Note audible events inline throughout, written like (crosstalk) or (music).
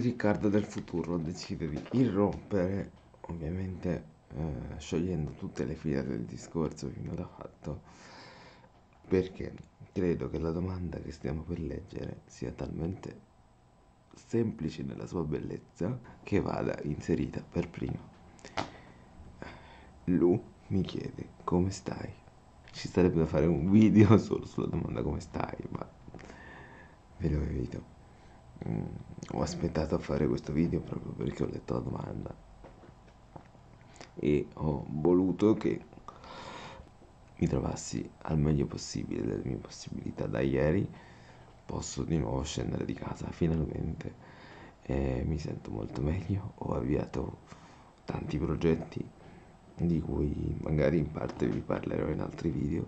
Riccardo del futuro decide di irrompere, ovviamente eh, sciogliendo tutte le file del discorso fino ad fatto, perché credo che la domanda che stiamo per leggere sia talmente semplice nella sua bellezza che vada inserita per prima. Lu mi chiede come stai. Ci sarebbe da fare un video (laughs) solo sulla domanda come stai, ma ve lo evito mh, mm, ho aspettato a fare questo video proprio perché ho letto la domanda e ho voluto che mi trovassi al meglio possibile delle mie possibilità da ieri posso di nuovo scendere di casa finalmente eh, mi sento molto meglio ho avviato tanti progetti di cui magari in parte vi parlerò in altri video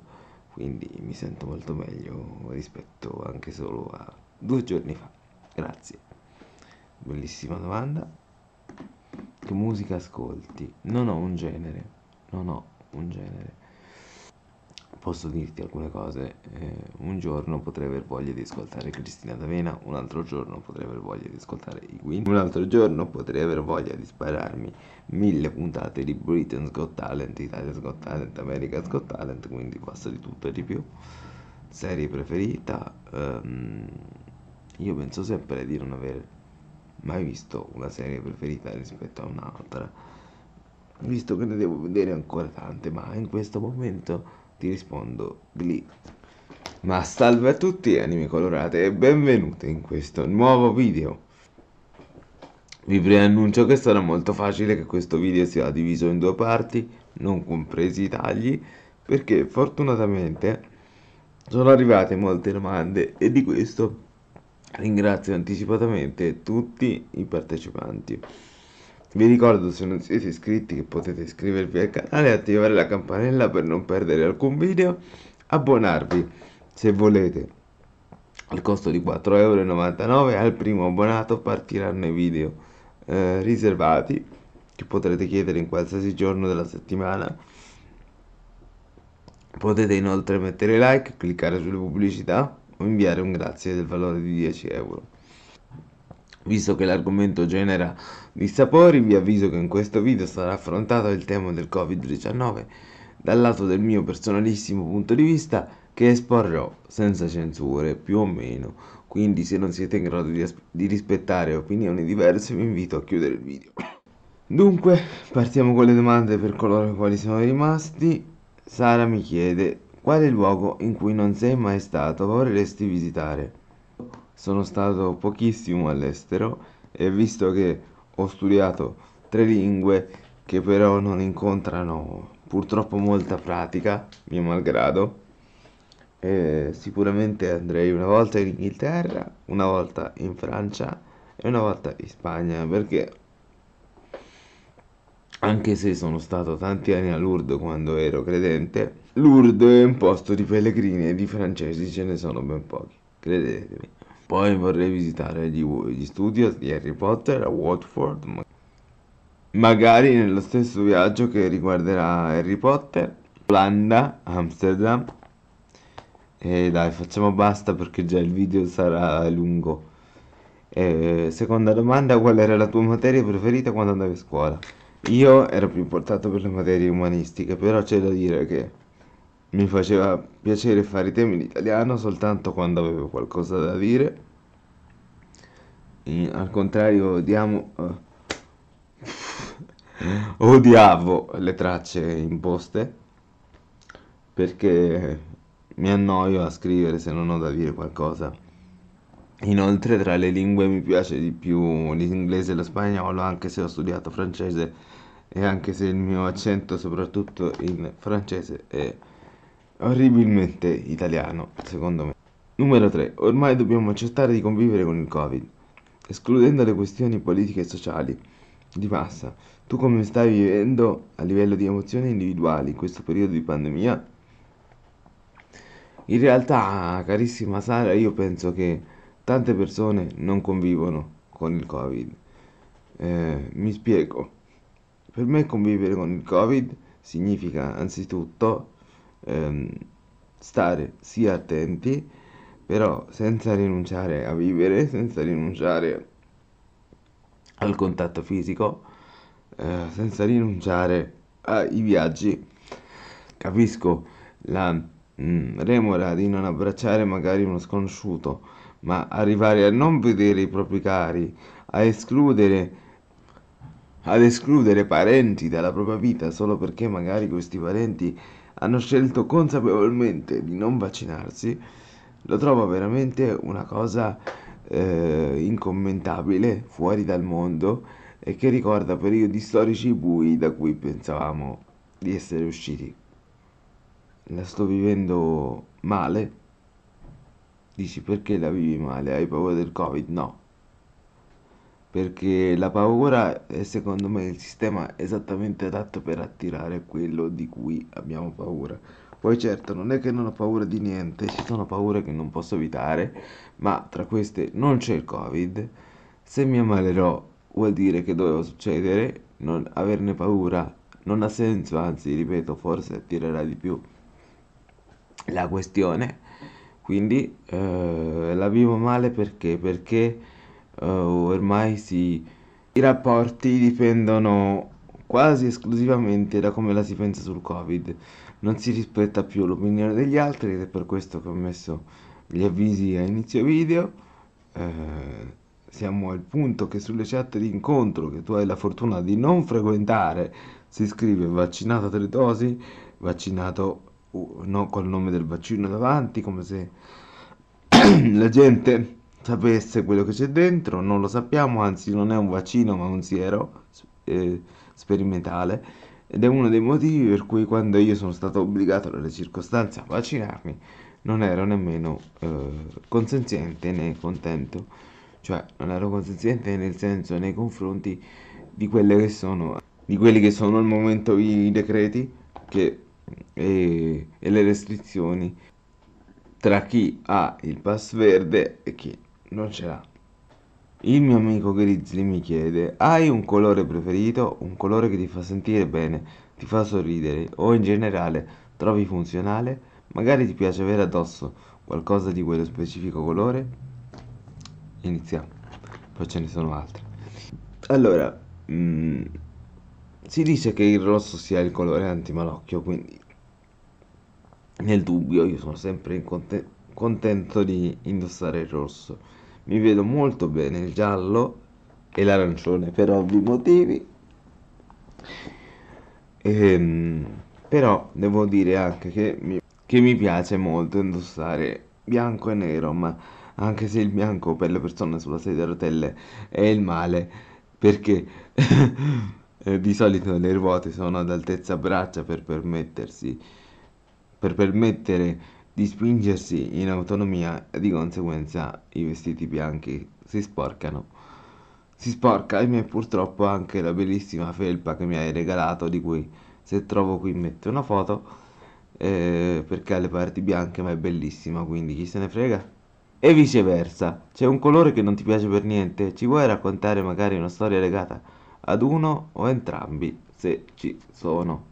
quindi mi sento molto meglio rispetto anche solo a due giorni fa Grazie. Bellissima domanda. Che musica ascolti? Non ho un genere. Non ho un genere. Posso dirti alcune cose. Eh, un giorno potrei aver voglia di ascoltare Cristina D'Avena, un altro giorno potrei aver voglia di ascoltare i Queen, un altro giorno potrei aver voglia di spararmi mille puntate di Britain's Got Talent, Italia's Got Talent, America's Got Talent, quindi basta di tutto e di più. Serie preferita. Um, io penso sempre di non aver mai visto una serie preferita rispetto a un'altra, visto che ne devo vedere ancora tante, ma in questo momento ti rispondo lì. Ma salve a tutti anime colorate e benvenuti in questo nuovo video. Vi preannuncio che sarà molto facile che questo video sia diviso in due parti, non compresi i tagli, perché fortunatamente sono arrivate molte domande e di questo Ringrazio anticipatamente tutti i partecipanti. Vi ricordo se non siete iscritti che potete iscrivervi al canale e attivare la campanella per non perdere alcun video. Abbonarvi se volete al costo di 4,99€ al primo abbonato partiranno i video eh, riservati che potrete chiedere in qualsiasi giorno della settimana. Potete inoltre mettere like, cliccare sulle pubblicità o inviare un grazie del valore di 10 euro. Visto che l'argomento genera dissapori, vi avviso che in questo video sarà affrontato il tema del Covid-19 dal lato del mio personalissimo punto di vista che esporrò senza censure, più o meno. Quindi se non siete in grado di, di rispettare opinioni diverse vi invito a chiudere il video. Dunque, partiamo con le domande per coloro i quali sono rimasti. Sara mi chiede quale luogo in cui non sei mai stato vorresti visitare? Sono stato pochissimo all'estero e visto che ho studiato tre lingue che però non incontrano purtroppo molta pratica, mio malgrado, eh, sicuramente andrei una volta in Inghilterra, una volta in Francia e una volta in Spagna perché anche se sono stato tanti anni a Lourdes quando ero credente, Lourdes è un posto di pellegrini e di francesi ce ne sono ben pochi, credetemi. Poi vorrei visitare gli, gli studios di Harry Potter a Watford, ma magari nello stesso viaggio che riguarderà Harry Potter, Olanda, Amsterdam. E dai, facciamo basta perché già il video sarà lungo. E, seconda domanda, qual era la tua materia preferita quando andavi a scuola? Io ero più portato per le materie umanistiche, però c'è da dire che mi faceva piacere fare i temi in italiano soltanto quando avevo qualcosa da dire. E, al contrario, odiamo, eh, (laughs) odiavo le tracce imposte perché mi annoio a scrivere se non ho da dire qualcosa. Inoltre tra le lingue mi piace di più l'inglese e lo spagnolo, anche se ho studiato francese e anche se il mio accento, soprattutto in francese, è orribilmente italiano, secondo me. Numero 3. Ormai dobbiamo accettare di convivere con il Covid, escludendo le questioni politiche e sociali di massa. Tu come stai vivendo a livello di emozioni individuali in questo periodo di pandemia? In realtà, carissima Sara, io penso che tante persone non convivono con il Covid. Eh, mi spiego. Per me convivere con il Covid significa anzitutto ehm, stare sia attenti, però senza rinunciare a vivere, senza rinunciare al contatto fisico, eh, senza rinunciare ai viaggi. Capisco la mh, mm, remora di non abbracciare magari uno sconosciuto, ma arrivare a non vedere i propri cari, a escludere, ad escludere parenti dalla propria vita solo perché magari questi parenti hanno scelto consapevolmente di non vaccinarsi, lo trovo veramente una cosa eh, incommentabile, fuori dal mondo e che ricorda periodi storici bui da cui pensavamo di essere usciti. La sto vivendo male Dici perché la vivi male? Hai paura del Covid? No. Perché la paura è secondo me il sistema esattamente adatto per attirare quello di cui abbiamo paura. Poi certo non è che non ho paura di niente, ci sono paure che non posso evitare, ma tra queste non c'è il Covid. Se mi ammalerò vuol dire che doveva succedere, non averne paura non ha senso, anzi ripeto, forse attirerà di più la questione quindi eh, la vivo male perché? Perché eh, ormai si... i rapporti dipendono quasi esclusivamente da come la si pensa sul Covid. Non si rispetta più l'opinione degli altri ed è per questo che ho messo gli avvisi a inizio video. Eh, siamo al punto che sulle chat di incontro che tu hai la fortuna di non frequentare si scrive vaccinato a tre dosi, vaccinato no, col nome del vaccino davanti, come se (clears throat) la gente sapesse quello che c'è dentro, non lo sappiamo, anzi non è un vaccino ma un siero eh, sperimentale ed è uno dei motivi per cui quando io sono stato obbligato dalle circostanze a vaccinarmi non ero nemmeno eh, consenziente né contento, cioè non ero consenziente nel senso nei confronti di, che sono, di quelli che sono al momento i decreti che e, e le restrizioni tra chi ha il pass verde e chi non ce l'ha. Il mio amico Grizzly mi chiede, hai un colore preferito? Un colore che ti fa sentire bene, ti fa sorridere o in generale trovi funzionale? Magari ti piace avere addosso qualcosa di quello specifico colore? Iniziamo, poi ce ne sono altri. Allora, mh, mm, si dice che il rosso sia il colore antimalocchio, quindi nel dubbio io sono sempre conte contento di indossare il rosso. Mi vedo molto bene il giallo e l'arancione per ovvi motivi. Ehm, però devo dire anche che mi, che mi piace molto indossare bianco e nero, ma anche se il bianco per le persone sulla sedia a rotelle è il male, perché... (laughs) Eh, di solito le ruote sono ad altezza braccia per permettersi per permettere di spingersi in autonomia e di conseguenza i vestiti bianchi si sporcano. Si sporca e mi è purtroppo anche la bellissima felpa che mi hai regalato di cui se trovo qui metto una foto eh, perché ha le parti bianche ma è bellissima quindi chi se ne frega. E viceversa, c'è un colore che non ti piace per niente, ci vuoi raccontare magari una storia legata? a ad uno o entrambi se ci sono.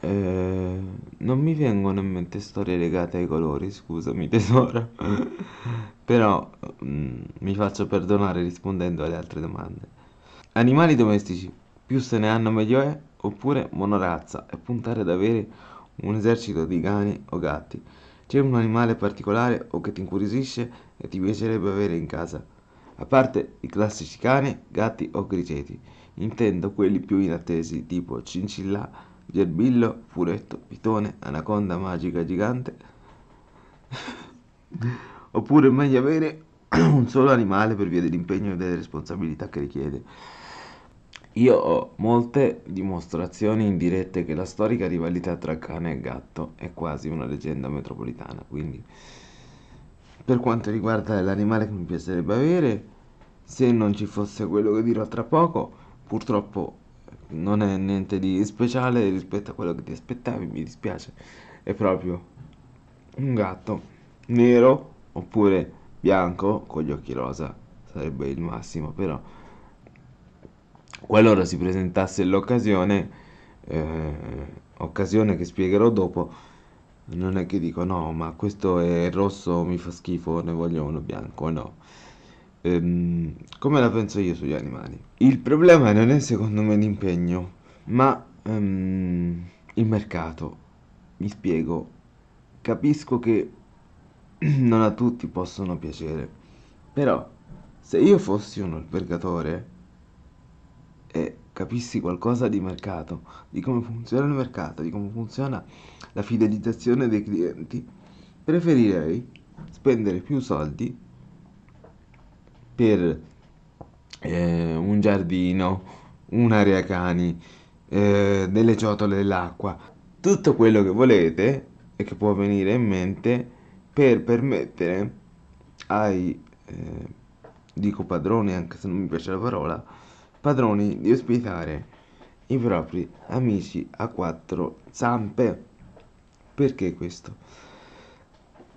Eh, non mi vengono in mente storie legate ai colori, scusami (laughs) tesoro, però mh, mm, mi faccio perdonare rispondendo alle altre domande. Animali domestici, più se ne hanno meglio è, oppure monorazza e puntare ad avere un esercito di cani o gatti. C'è un animale particolare o che ti incuriosisce e ti piacerebbe avere in casa? a parte i classici cani, gatti o grigeti. Intendo quelli più inattesi, tipo cincilla, gerbillo, furetto, pitone, anaconda magica gigante. (laughs) Oppure è meglio avere (clears throat) un solo animale per via dell'impegno e delle responsabilità che richiede. Io ho molte dimostrazioni indirette che la storica rivalità tra cane e gatto è quasi una leggenda metropolitana, quindi per quanto riguarda l'animale che mi piacerebbe avere, se non ci fosse quello che dirò tra poco, purtroppo non è niente di speciale rispetto a quello che ti aspettavi, mi dispiace. È proprio un gatto nero oppure bianco con gli occhi rosa, sarebbe il massimo, però qualora si presentasse l'occasione, eh, occasione che spiegherò dopo, non è che dico no, ma questo è rosso, mi fa schifo, ne voglio uno bianco, no. Ehm, come la penso io sugli animali? Il problema non è secondo me l'impegno, ma um, il mercato. Mi spiego. Capisco che (clears throat) non a tutti possono piacere, però se io fossi un albergatore e capissi qualcosa di mercato, di come funziona il mercato, di come funziona la fidelizzazione dei clienti, preferirei spendere più soldi per eh, un giardino, un'area cani, eh, delle ciotole dell'acqua, tutto quello che volete e che può venire in mente per permettere ai, eh, dico padroni anche se non mi piace la parola, padroni di ospitare i propri amici a quattro zampe. Perché questo? (clears throat)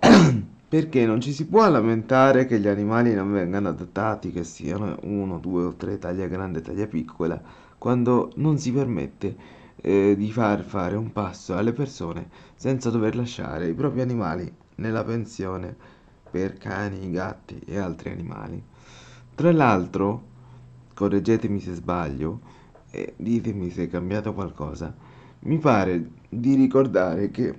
Perché non ci si può lamentare che gli animali non vengano adattati, che siano uno, due o tre, taglia grande, taglia piccola, quando non si permette eh, di far fare un passo alle persone senza dover lasciare i propri animali nella pensione per cani, gatti e altri animali. Tra l'altro, correggetemi se sbaglio e ditemi se è cambiato qualcosa, mi pare di ricordare che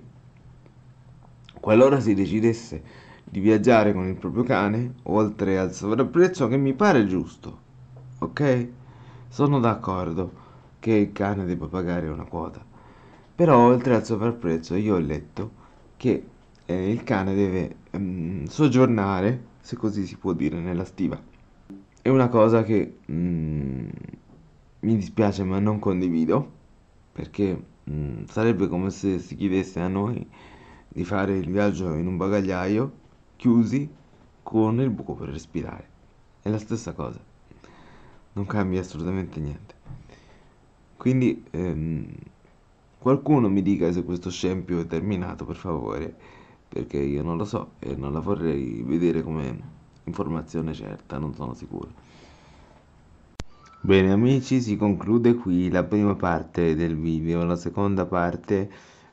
qualora si decidesse di viaggiare con il proprio cane oltre al sovrapprezzo che mi pare giusto, ok? Sono d'accordo che il cane debba pagare una quota, però oltre al sovrapprezzo io ho letto che eh, il cane deve ehm, soggiornare, se così si può dire, nella stiva è una cosa che mm, mi dispiace ma non condivido perché mm, sarebbe come se si chiedesse a noi di fare il viaggio in un bagagliaio chiusi con il buco per respirare. È la stessa cosa, non cambia assolutamente niente. Quindi ehm, qualcuno mi dica se questo scempio è terminato per favore, perché io non lo so e non la vorrei vedere come informazione certa, non sono sicuro. Bene amici, si conclude qui la prima parte del video, la seconda parte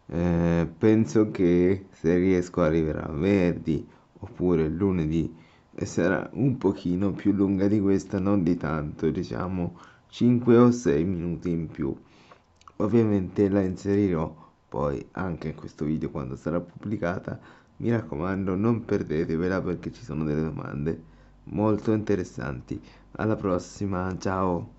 eh, penso che se riesco arriverà venerdì oppure lunedì e sarà un pochino più lunga di questa, non di tanto, diciamo 5 o 6 minuti in più. Ovviamente la inserirò poi anche in questo video quando sarà pubblicata mi raccomando, non perdetevela perché ci sono delle domande molto interessanti. Alla prossima, ciao!